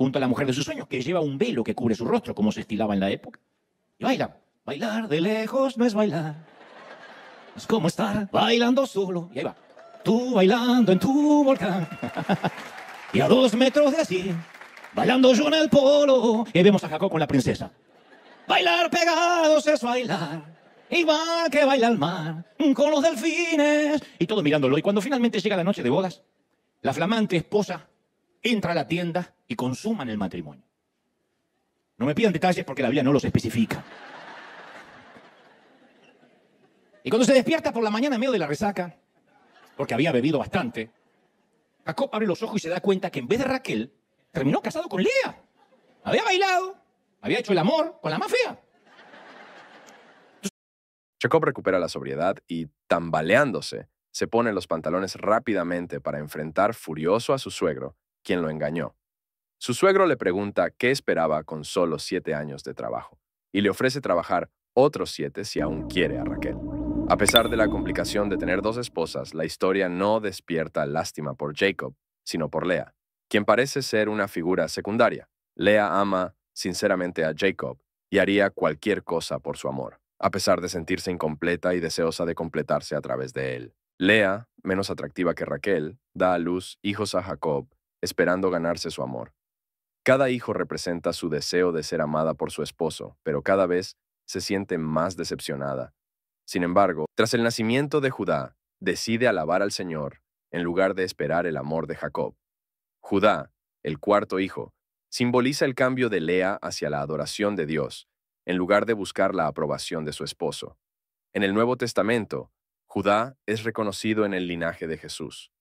junto a la mujer de sus sueños, que lleva un velo que cubre su rostro, como se estilaba en la época. Y baila. Bailar de lejos no es bailar. Es como estar bailando solo. Y ahí va. Tú bailando en tu volcán. y a dos metros de así, bailando yo en el polo. Y vemos a Jacob con la princesa. Bailar pegados es bailar va que baila el mar, con los delfines. Y todo mirándolo. Y cuando finalmente llega la noche de bodas, la flamante esposa entra a la tienda y consuman el matrimonio. No me pidan detalles porque la Biblia no los especifica. Y cuando se despierta por la mañana en medio de la resaca, porque había bebido bastante, Jacob abre los ojos y se da cuenta que en vez de Raquel, terminó casado con Lea. Había bailado, había hecho el amor con la mafia. Jacob recupera la sobriedad y, tambaleándose, se pone los pantalones rápidamente para enfrentar furioso a su suegro quien lo engañó. Su suegro le pregunta qué esperaba con solo siete años de trabajo y le ofrece trabajar otros siete si aún quiere a Raquel. A pesar de la complicación de tener dos esposas, la historia no despierta lástima por Jacob, sino por Lea, quien parece ser una figura secundaria. Lea ama sinceramente a Jacob y haría cualquier cosa por su amor, a pesar de sentirse incompleta y deseosa de completarse a través de él. Lea, menos atractiva que Raquel, da a luz hijos a Jacob esperando ganarse su amor. Cada hijo representa su deseo de ser amada por su esposo, pero cada vez se siente más decepcionada. Sin embargo, tras el nacimiento de Judá, decide alabar al Señor en lugar de esperar el amor de Jacob. Judá, el cuarto hijo, simboliza el cambio de Lea hacia la adoración de Dios, en lugar de buscar la aprobación de su esposo. En el Nuevo Testamento, Judá es reconocido en el linaje de Jesús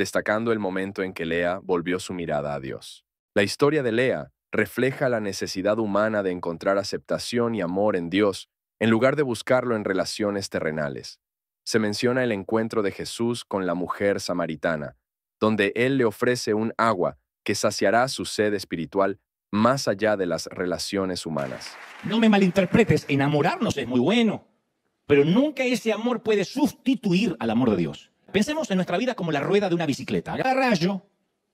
destacando el momento en que Lea volvió su mirada a Dios. La historia de Lea refleja la necesidad humana de encontrar aceptación y amor en Dios en lugar de buscarlo en relaciones terrenales. Se menciona el encuentro de Jesús con la mujer samaritana, donde Él le ofrece un agua que saciará su sed espiritual más allá de las relaciones humanas. No me malinterpretes, enamorarnos es muy bueno, pero nunca ese amor puede sustituir al amor de Dios. Pensemos en nuestra vida como la rueda de una bicicleta. Cada rayo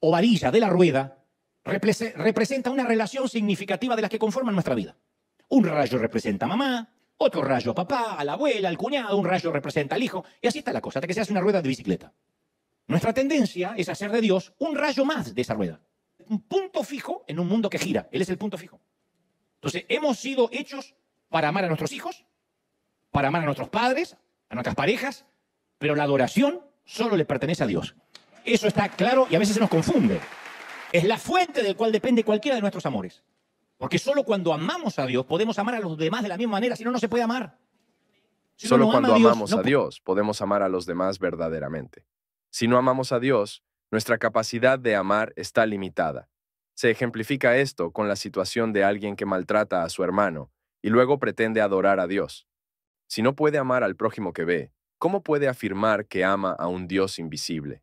o varilla de la rueda representa una relación significativa de las que conforman nuestra vida. Un rayo representa a mamá, otro rayo a papá, a la abuela, al cuñado, un rayo representa al hijo, y así está la cosa, hasta que se hace una rueda de bicicleta. Nuestra tendencia es hacer de Dios un rayo más de esa rueda, un punto fijo en un mundo que gira, Él es el punto fijo. Entonces, hemos sido hechos para amar a nuestros hijos, para amar a nuestros padres, a nuestras parejas, pero la adoración solo le pertenece a Dios. Eso está claro y a veces se nos confunde. Es la fuente del cual depende cualquiera de nuestros amores. Porque solo cuando amamos a Dios podemos amar a los demás de la misma manera, si no, no se puede amar. solo cuando amamos a Dios podemos amar a los demás verdaderamente. Si no amamos a Dios, nuestra capacidad de amar está limitada. Se ejemplifica esto con la situación de alguien que maltrata a su hermano y luego pretende adorar a Dios. Si no puede amar al prójimo que ve, ¿cómo puede afirmar que ama a un Dios invisible?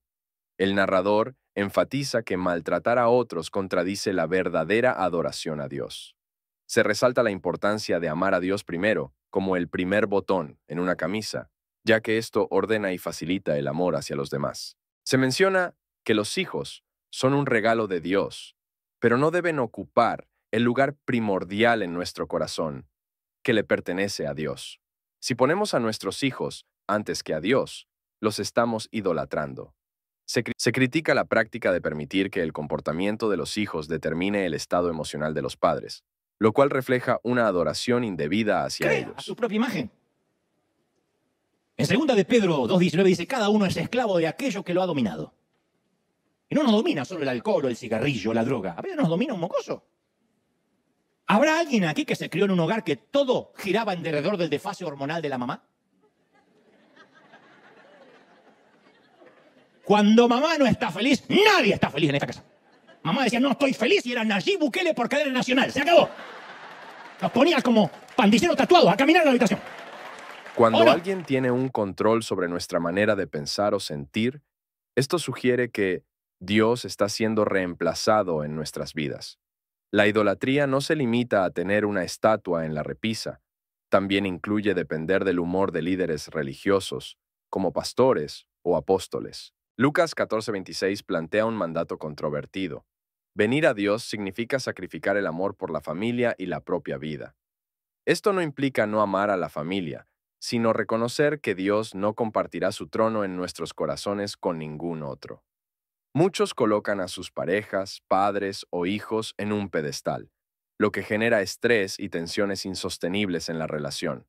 El narrador enfatiza que maltratar a otros contradice la verdadera adoración a Dios. Se resalta la importancia de amar a Dios primero, como el primer botón en una camisa, ya que esto ordena y facilita el amor hacia los demás. Se menciona que los hijos son un regalo de Dios, pero no deben ocupar el lugar primordial en nuestro corazón, que le pertenece a Dios. Si ponemos a nuestros hijos antes que a Dios, los estamos idolatrando. Se, critica la práctica de permitir que el comportamiento de los hijos determine el estado emocional de los padres, lo cual refleja una adoración indebida hacia ellos. A su propia imagen. En segunda de Pedro 2.19 dice, cada uno es esclavo de aquello que lo ha dominado. Y no nos domina solo el alcohol el cigarrillo la droga, a veces nos domina un mocoso. ¿Habrá alguien aquí que se crió en un hogar que todo giraba en derredor del desfase hormonal de la mamá? Cuando mamá no está feliz, nadie está feliz en esta casa. Mamá decía, no estoy feliz, y era allí Bukele por cadena nacional. Se acabó. Los ponías como pandilleros tatuados a caminar en la habitación. Cuando alguien tiene un control sobre nuestra manera de pensar o sentir, esto sugiere que Dios está siendo reemplazado en nuestras vidas. La idolatría no se limita a tener una estatua en la repisa, también incluye depender del humor de líderes religiosos, como pastores o apóstoles. Lucas 14:26 plantea un mandato controvertido. Venir a Dios significa sacrificar el amor por la familia y la propia vida. Esto no implica no amar a la familia, sino reconocer que Dios no compartirá su trono en nuestros corazones con ningún otro. Muchos colocan a sus parejas, padres o hijos en un pedestal, lo que genera estrés y tensiones insostenibles en la relación.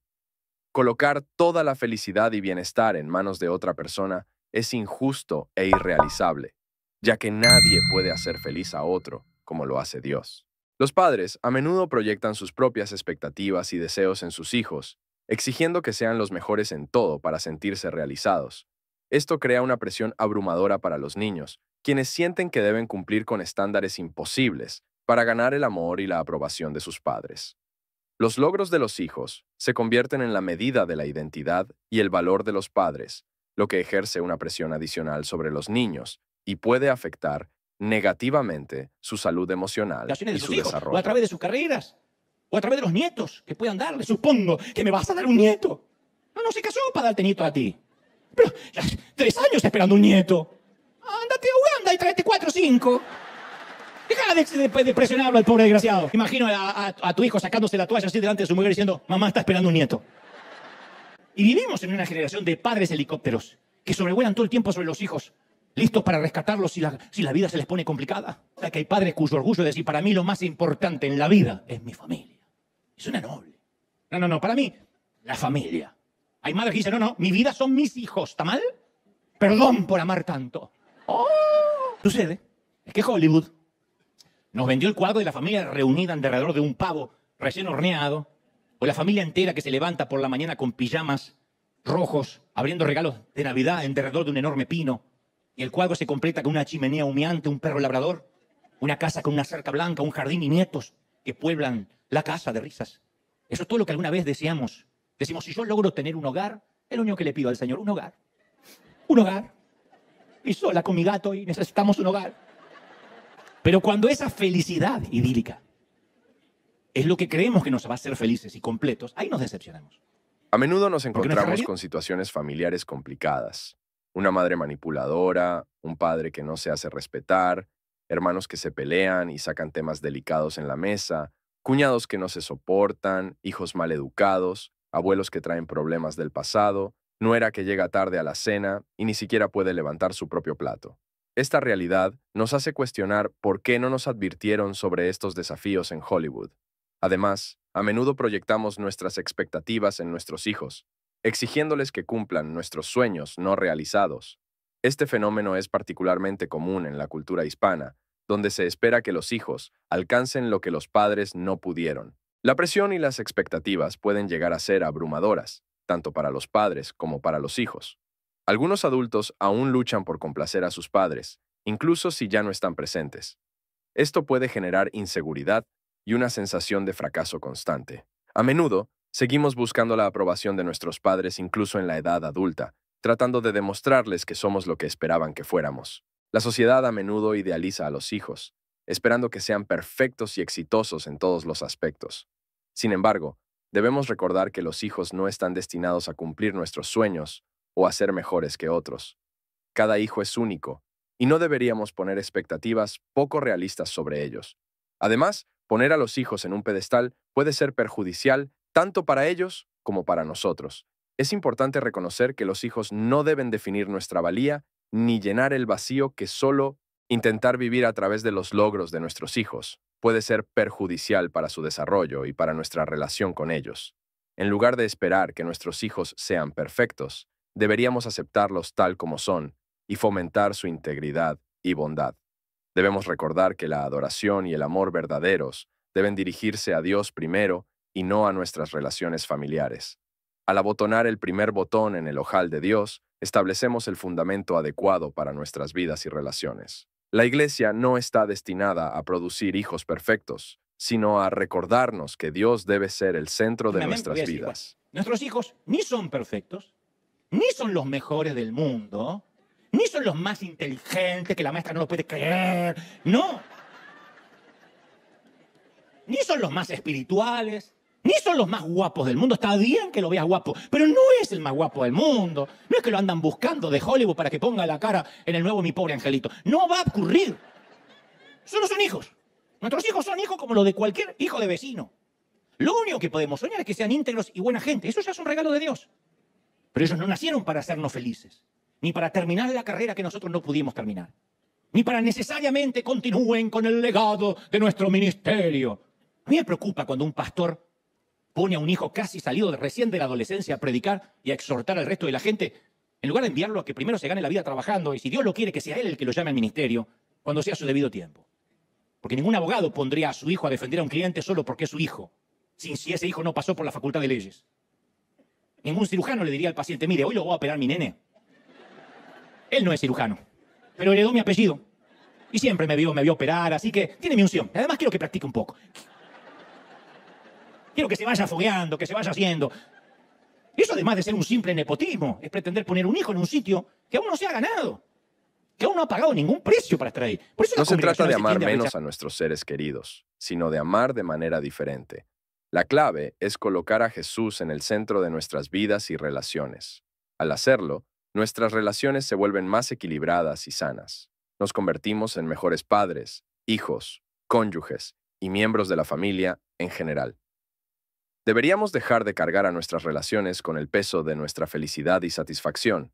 Colocar toda la felicidad y bienestar en manos de otra persona es injusto e irrealizable, ya que nadie puede hacer feliz a otro como lo hace Dios. Los padres a menudo proyectan sus propias expectativas y deseos en sus hijos, exigiendo que sean los mejores en todo para sentirse realizados. Esto crea una presión abrumadora para los niños, quienes sienten que deben cumplir con estándares imposibles para ganar el amor y la aprobación de sus padres. Los logros de los hijos se convierten en la medida de la identidad y el valor de los padres, lo que ejerce una presión adicional sobre los niños y puede afectar negativamente su salud emocional y su desarrollo. O a través de sus carreras, o a través de los nietos que puedan darle. Supongo que me vas a dar un nieto. No, no se casó para darte nieto a ti. Pero tres años esperando un nieto. Ándate a Uganda y tráete cuatro o cinco. Deja de, presionarlo al pobre desgraciado. Imagino a, a tu hijo sacándose la toalla así delante de su mujer diciendo, mamá está esperando un nieto. Y vivimos en una generación de padres helicópteros que sobrevuelan todo el tiempo sobre los hijos, listos para rescatarlos si la, si la vida se les pone complicada. O sea, que hay padres cuyo orgullo es decir, para mí lo más importante en la vida es mi familia. Es una noble. No, no, no, para mí, la familia. Hay madres que dicen, no, no, mi vida son mis hijos, ¿está mal? Perdón por amar tanto. ¡Oh! Sucede, es que Hollywood nos vendió el cuadro de la familia reunida en alrededor de un pavo recién horneado, o pues la familia entera que se levanta por la mañana con pijamas rojos, abriendo regalos de Navidad en derredor de un enorme pino, y el cuadro se completa con una chimenea humeante, un perro labrador, una casa con una cerca blanca, un jardín y nietos que pueblan la casa de risas. Eso es todo lo que alguna vez deseamos. Decimos, si yo logro tener un hogar, el lo único que le pido al Señor, un hogar. Un hogar. Y sola con mi gato y necesitamos un hogar. Pero cuando esa felicidad idílica es lo que creemos que nos va a hacer felices y completos, ahí nos decepcionamos. A menudo nos encontramos con situaciones familiares complicadas. Una madre manipuladora, un padre que no se hace respetar, hermanos que se pelean y sacan temas delicados en la mesa, cuñados que no se soportan, hijos mal educados, abuelos que traen problemas del pasado, nuera que llega tarde a la cena y ni siquiera puede levantar su propio plato. Esta realidad nos hace cuestionar por qué no nos advirtieron sobre estos desafíos en Hollywood. Además, a menudo proyectamos nuestras expectativas en nuestros hijos, exigiéndoles que cumplan nuestros sueños no realizados. Este fenómeno es particularmente común en la cultura hispana, donde se espera que los hijos alcancen lo que los padres no pudieron. La presión y las expectativas pueden llegar a ser abrumadoras, tanto para los padres como para los hijos. Algunos adultos aún luchan por complacer a sus padres, incluso si ya no están presentes. Esto puede generar inseguridad y una sensación de fracaso constante. A menudo, seguimos buscando la aprobación de nuestros padres incluso en la edad adulta, tratando de demostrarles que somos lo que esperaban que fuéramos. La sociedad a menudo idealiza a los hijos, esperando que sean perfectos y exitosos en todos los aspectos. Sin embargo, debemos recordar que los hijos no están destinados a cumplir nuestros sueños o a ser mejores que otros. Cada hijo es único, y no deberíamos poner expectativas poco realistas sobre ellos. Además, Poner a los hijos en un pedestal puede ser perjudicial tanto para ellos como para nosotros. Es importante reconocer que los hijos no deben definir nuestra valía ni llenar el vacío que solo intentar vivir a través de los logros de nuestros hijos puede ser perjudicial para su desarrollo y para nuestra relación con ellos. En lugar de esperar que nuestros hijos sean perfectos, deberíamos aceptarlos tal como son y fomentar su integridad y bondad. Debemos recordar que la adoración y el amor verdaderos deben dirigirse a Dios primero y no a nuestras relaciones familiares. Al abotonar el primer botón en el ojal de Dios, establecemos el fundamento adecuado para nuestras vidas y relaciones. La Iglesia no está destinada a producir hijos perfectos, sino a recordarnos que Dios debe ser el centro de nuestras vidas. Nuestros hijos ni son perfectos, ni son los mejores del mundo, ni son los más inteligentes que la maestra no lo puede creer. No. Ni son los más espirituales. Ni son los más guapos del mundo. Está bien que lo veas guapo, pero no es el más guapo del mundo. No es que lo andan buscando de Hollywood para que ponga la cara en el nuevo Mi Pobre Angelito. No va a ocurrir. Solo son hijos. Nuestros hijos son hijos como los de cualquier hijo de vecino. Lo único que podemos soñar es que sean íntegros y buena gente. Eso ya es un regalo de Dios. Pero ellos no nacieron para hacernos felices ni para terminar la carrera que nosotros no pudimos terminar, ni para necesariamente continúen con el legado de nuestro ministerio. A me preocupa cuando un pastor pone a un hijo casi salido de recién de la adolescencia a predicar y a exhortar al resto de la gente, en lugar de enviarlo a que primero se gane la vida trabajando y si Dios lo quiere que sea él el que lo llame al ministerio, cuando sea su debido tiempo. Porque ningún abogado pondría a su hijo a defender a un cliente solo porque es su hijo, sin si ese hijo no pasó por la facultad de leyes. Ningún cirujano le diría al paciente, mire, hoy lo voy a operar mi nene, él no es cirujano, pero heredó mi apellido. Y siempre me vio, me vio operar, así que tiene mi unción. Además quiero que practique un poco. Quiero que se vaya fogueando, que se vaya haciendo. Eso además de ser un simple nepotismo, es pretender poner un hijo en un sitio que aún no se ha ganado, que aún no ha pagado ningún precio para estar ahí. no se trata de amar menos a nuestros seres queridos, sino de amar de manera diferente. La clave es colocar a Jesús en el centro de nuestras vidas y relaciones. Al hacerlo, nuestras relaciones se vuelven más equilibradas y sanas. Nos convertimos en mejores padres, hijos, cónyuges y miembros de la familia en general. Deberíamos dejar de cargar a nuestras relaciones con el peso de nuestra felicidad y satisfacción.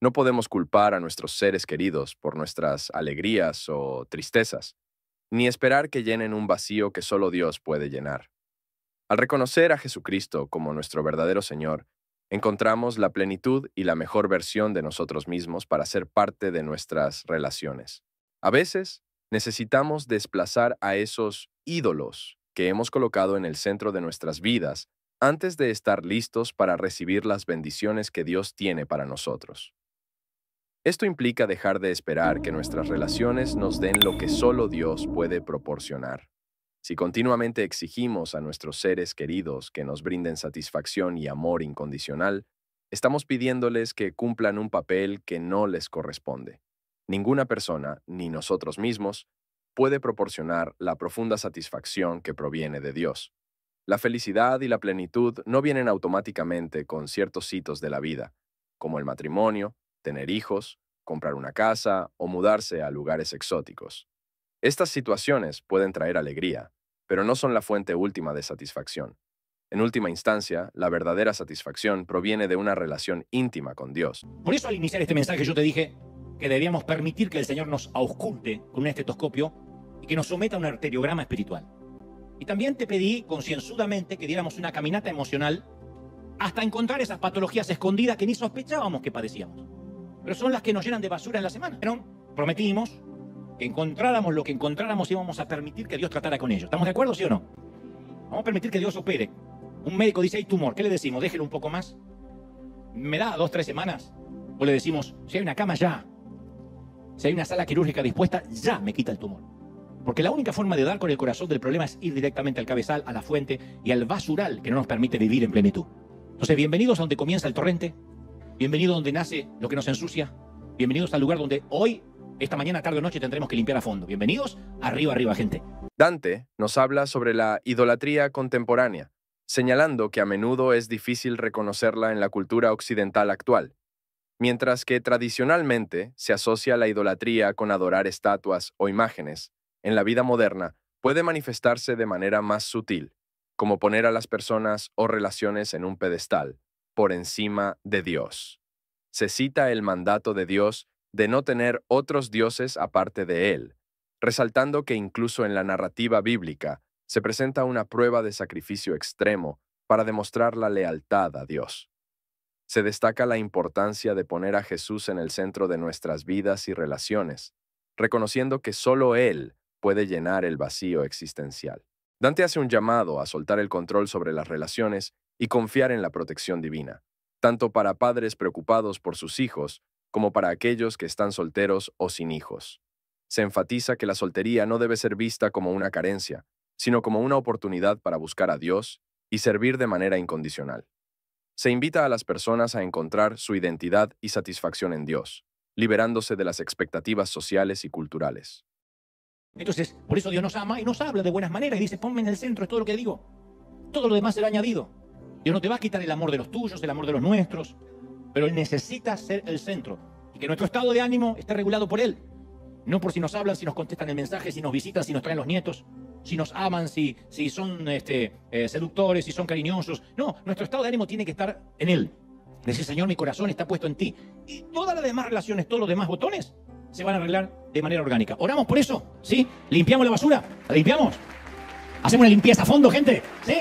No podemos culpar a nuestros seres queridos por nuestras alegrías o tristezas, ni esperar que llenen un vacío que solo Dios puede llenar. Al reconocer a Jesucristo como nuestro verdadero Señor, encontramos la plenitud y la mejor versión de nosotros mismos para ser parte de nuestras relaciones. A veces, necesitamos desplazar a esos ídolos que hemos colocado en el centro de nuestras vidas antes de estar listos para recibir las bendiciones que Dios tiene para nosotros. Esto implica dejar de esperar que nuestras relaciones nos den lo que solo Dios puede proporcionar. Si continuamente exigimos a nuestros seres queridos que nos brinden satisfacción y amor incondicional, estamos pidiéndoles que cumplan un papel que no les corresponde. Ninguna persona, ni nosotros mismos, puede proporcionar la profunda satisfacción que proviene de Dios. La felicidad y la plenitud no vienen automáticamente con ciertos hitos de la vida, como el matrimonio, tener hijos, comprar una casa o mudarse a lugares exóticos. Estas situaciones pueden traer alegría, pero no son la fuente última de satisfacción. En última instancia, la verdadera satisfacción proviene de una relación íntima con Dios. Por eso al iniciar este mensaje yo te dije que debíamos permitir que el Señor nos ausculte con un estetoscopio y que nos someta a un arteriograma espiritual. Y también te pedí concienzudamente que diéramos una caminata emocional hasta encontrar esas patologías escondidas que ni sospechábamos que padecíamos. Pero son las que nos llenan de basura en la semana. Pero prometimos encontráramos lo que encontráramos, ...y vamos a permitir que Dios tratara con ellos. ¿Estamos de acuerdo, sí o no? Vamos a permitir que Dios opere. Un médico dice, hay tumor, ¿qué le decimos? Déjelo un poco más. ¿Me da dos, tres semanas? O le decimos, si hay una cama, ya. Si hay una sala quirúrgica dispuesta, ya me quita el tumor. Porque la única forma de dar con el corazón del problema es ir directamente al cabezal, a la fuente y al basural que no nos permite vivir en plenitud. Entonces, bienvenidos a donde comienza el torrente, bienvenidos a donde nace lo que nos ensucia, bienvenidos al lugar donde hoy esta mañana, tarde o noche tendremos que limpiar a fondo. Bienvenidos, arriba, arriba, gente. Dante nos habla sobre la idolatría contemporánea, señalando que a menudo es difícil reconocerla en la cultura occidental actual, mientras que tradicionalmente se asocia la idolatría con adorar estatuas o imágenes. En la vida moderna puede manifestarse de manera más sutil, como poner a las personas o relaciones en un pedestal, por encima de Dios. Se cita el mandato de Dios de no tener otros dioses aparte de él, resaltando que incluso en la narrativa bíblica se presenta una prueba de sacrificio extremo para demostrar la lealtad a Dios. Se destaca la importancia de poner a Jesús en el centro de nuestras vidas y relaciones, reconociendo que solo Él puede llenar el vacío existencial. Dante hace un llamado a soltar el control sobre las relaciones y confiar en la protección divina, tanto para padres preocupados por sus hijos como para aquellos que están solteros o sin hijos. Se enfatiza que la soltería no debe ser vista como una carencia, sino como una oportunidad para buscar a Dios y servir de manera incondicional. Se invita a las personas a encontrar su identidad y satisfacción en Dios, liberándose de las expectativas sociales y culturales. Entonces, por eso Dios nos ama y nos habla de buenas maneras y dice, ponme en el centro, es todo lo que digo. Todo lo demás será añadido. Dios no te va a quitar el amor de los tuyos, el amor de los nuestros, pero Él necesita ser el centro y que nuestro estado de ánimo esté regulado por Él, no por si nos hablan, si nos contestan el mensaje, si nos visitan, si nos traen los nietos, si nos aman, si, si son este, eh, seductores, si son cariñosos. No, nuestro estado de ánimo tiene que estar en Él. Decir, Señor, mi corazón está puesto en ti. Y todas las demás relaciones, todos los demás botones, se van a arreglar de manera orgánica. ¿Oramos por eso? ¿Sí? ¿Limpiamos la basura? ¿La limpiamos? ¿Hacemos una limpieza a fondo, gente? ¿Sí?